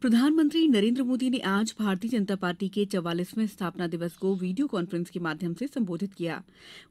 प्रधानमंत्री नरेन्द्र मोदी ने आज भारतीय जनता पार्टी के चवालीसवें स्थापना दिवस को वीडियो कॉन्फ्रेंस के माध्यम से संबोधित किया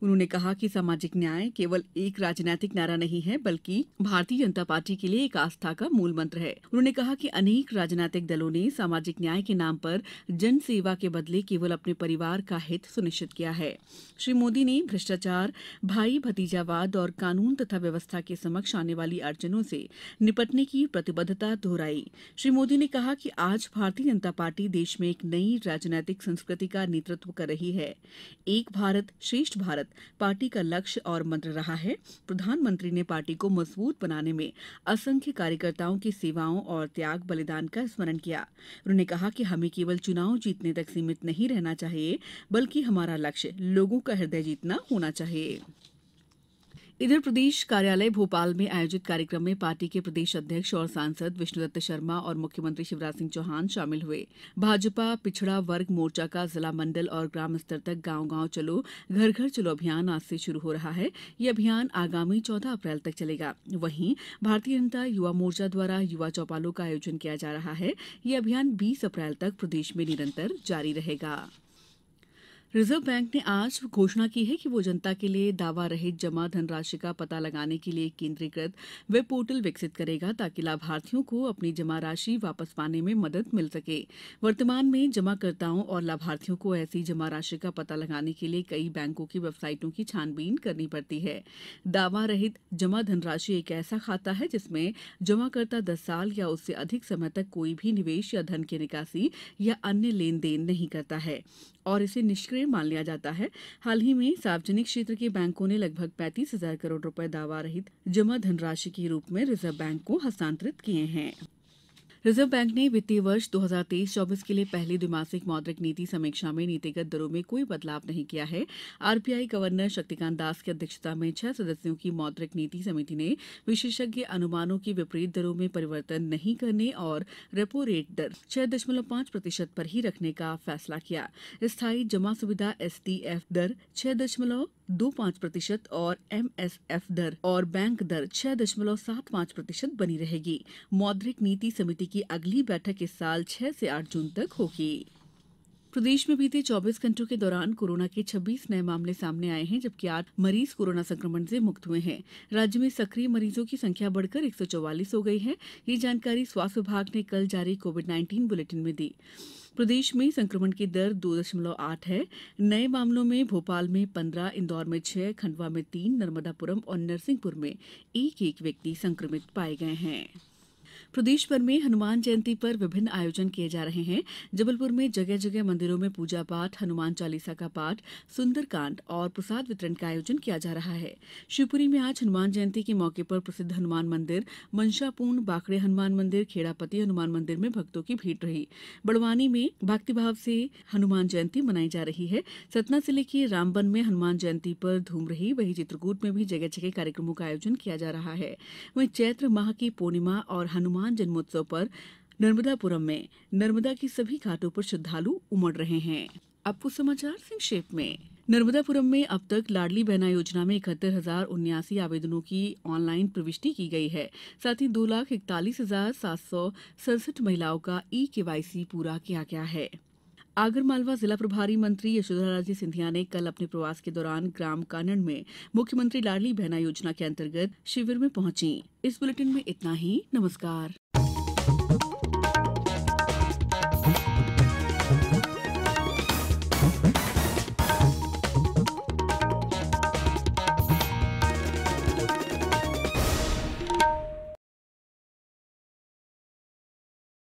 उन्होंने कहा कि सामाजिक न्याय केवल एक राजनीतिक नारा नहीं है बल्कि भारतीय जनता पार्टी के लिए एक आस्था का मूल मंत्र है उन्होंने कहा कि अनेक राजनीतिक दलों ने सामाजिक न्याय के नाम पर जन सेवा के बदले केवल अपने परिवार का हित सुनिश्चित किया है श्री मोदी ने भ्रष्टाचार भाई भतीजावाद और कानून तथा व्यवस्था के समक्ष आने वाली अड़चनों से निपटने की प्रतिबद्धता दोहराई श्री मोदी मोदी ने कहा कि आज भारतीय जनता पार्टी देश में एक नई राजनीतिक संस्कृति का नेतृत्व कर रही है एक भारत श्रेष्ठ भारत पार्टी का लक्ष्य और मंत्र रहा है प्रधानमंत्री ने पार्टी को मजबूत बनाने में असंख्य कार्यकर्ताओं की सेवाओं और त्याग बलिदान का स्मरण किया उन्होंने कहा कि हमें केवल चुनाव जीतने तक सीमित नहीं रहना चाहिए बल्कि हमारा लक्ष्य लोगों का हृदय जीतना होना चाहिए इधर प्रदेश कार्यालय भोपाल में आयोजित कार्यक्रम में पार्टी के प्रदेश अध्यक्ष और सांसद विष्णुदत्त शर्मा और मुख्यमंत्री शिवराज सिंह चौहान शामिल हुए भाजपा पिछड़ा वर्ग मोर्चा का जिला मंडल और ग्राम स्तर तक गांव गांव चलो घर घर चलो अभियान आज से शुरू हो रहा है यह अभियान आगामी चौदह अप्रैल तक चलेगा वहीं भारतीय जनता युवा मोर्चा द्वारा युवा चौपालों का आयोजन किया जा रहा है यह अभियान बीस अप्रैल तक प्रदेश में निरंतर जारी रहेगा रिजर्व बैंक ने आज घोषणा की है कि वह जनता के लिए दावा रहित जमा धनराशि का पता लगाने के लिए केंद्रीकृत वेब पोर्टल विकसित करेगा ताकि लाभार्थियों को अपनी जमा राशि वापस पाने में मदद मिल सके वर्तमान में जमाकर्ताओं और लाभार्थियों को ऐसी जमा राशि का पता लगाने के लिए कई बैंकों की वेबसाइटों की छानबीन करनी पड़ती है दावा रहित जमा धनराशि एक ऐसा खाता है जिसमें जमाकर्ता दस साल या उससे अधिक समय तक कोई भी निवेश या धन की निकासी या अन्य लेन देन नहीं करता है और इसे निष्क्रिय से मान लिया जाता है हाल ही में सार्वजनिक क्षेत्र के बैंकों ने लगभग पैंतीस हजार करोड़ रूपए दावा रहित जमा धनराशि के रूप में रिजर्व बैंक को हस्तांतरित किए हैं रिजर्व बैंक ने वित्तीय वर्ष दो हजार तेईस चौबीस के लिए पहली द्विमासिक मौद्रिक नीति समीक्षा में नीतिगत दरों में कोई बदलाव नहीं किया है आरबीआई गवर्नर शक्तिकांत दास की अध्यक्षता में छह सदस्यों की मौद्रिक नीति समिति ने विशेषज्ञ अनुमानों की विपरीत दरों में परिवर्तन नहीं करने और रेपो रेट दर छह दशमलव पांच प्रतिशत पर ही रखने का फैसला किया स्थायी जमा सुविधा एसडीएफ दर छह दो पाँच प्रतिशत और एमएसएफ दर और बैंक दर छह दशमलव सात पाँच प्रतिशत बनी रहेगी मौद्रिक नीति समिति की अगली बैठक इस साल छह से आठ जून तक होगी प्रदेश में बीते 24 घंटों के दौरान कोरोना के 26 नए मामले सामने आए हैं जबकि आठ मरीज कोरोना संक्रमण से मुक्त हुए हैं राज्य में सक्रिय मरीजों की संख्या बढ़कर एक हो गई है ये जानकारी स्वास्थ्य विभाग ने कल जारी कोविड नाइन्टीन बुलेटिन में दी प्रदेश में संक्रमण की दर दो दशमलव आठ है नए मामलों में भोपाल में पंद्रह इंदौर में छह खंडवा में तीन नर्मदापुरम और नरसिंहपुर में एक एक व्यक्ति संक्रमित पाए गए हैं प्रदेश भर में हनुमान जयंती पर विभिन्न आयोजन किये जा रहे हैं जबलपुर में जगह जगह मंदिरों में पूजा पाठ हनुमान चालीसा का पाठ सुंदरकांड और प्रसाद वितरण का आयोजन किया जा रहा है शिवपुरी में आज हनुमान जयंती के मौके पर प्रसिद्ध हनुमान मंदिर मंशापूर्ण बाकड़े हनुमान मंदिर खेड़ापति हनुमान मंदिर में भक्तों की भीड़ रही बड़वानी में भक्तिभाव से हनुमान जयंती मनाई जा रही है सतना जिले के रामबन में हनुमान जयंती पर धूम रही वहीं चित्रकूट में भी जगह जगह कार्यक्रमों का आयोजन किया जा रहा है वहीं चैत्र माह की पूर्णिमा और हनुमान हनुमान जन्मोत्सव पर नर्मदापुरम में नर्मदा की सभी घाटों पर श्रद्धालु उमड़ रहे हैं अब कुछ समाचार संक्षेप में नर्मदापुरम में अब तक लाडली बहना योजना में इकहत्तर हजार उन्यासी आवेदनों की ऑनलाइन प्रविष्टि की गई है साथ ही दो लाख इकतालीस हजार सात सौ सड़सठ महिलाओं का ई केवाईसी पूरा किया गया है आगरमालवा जिला प्रभारी मंत्री यशोधराराजे सिंधिया ने कल अपने प्रवास के दौरान ग्राम कानड़ में मुख्यमंत्री लाडली बहना योजना के अंतर्गत शिविर में पहुंची इस बुलेटिन में इतना ही नमस्कार